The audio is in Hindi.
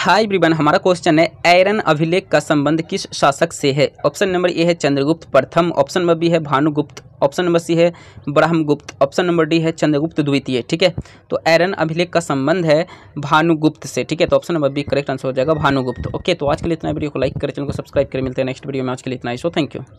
हाय ब्रिबन हमारा क्वेश्चन है एरन अभिलेख का संबंध किस शासक से है ऑप्शन नंबर ए है चंद्रगुप्त प्रथम ऑप्शन नंबर बी है भानुगुप्त ऑप्शन नंबर सी है ब्रह्मगुप्त ऑप्शन नंबर डी है चंद्रगुप्त द्वितीय ठीक है तो आयरन अभिलेख का संबंध है भानुगुप्त से ठीक है तो option number B correct answer हो जाएगा भानुगुप्त ओके तो आज के लिए इतना वीडियो को लाइक करें चैनल को सब्सक्राइब करें मिलते हैं नेक्स्ट वीडियो में आज के लिए इतना ही सो थैंक यू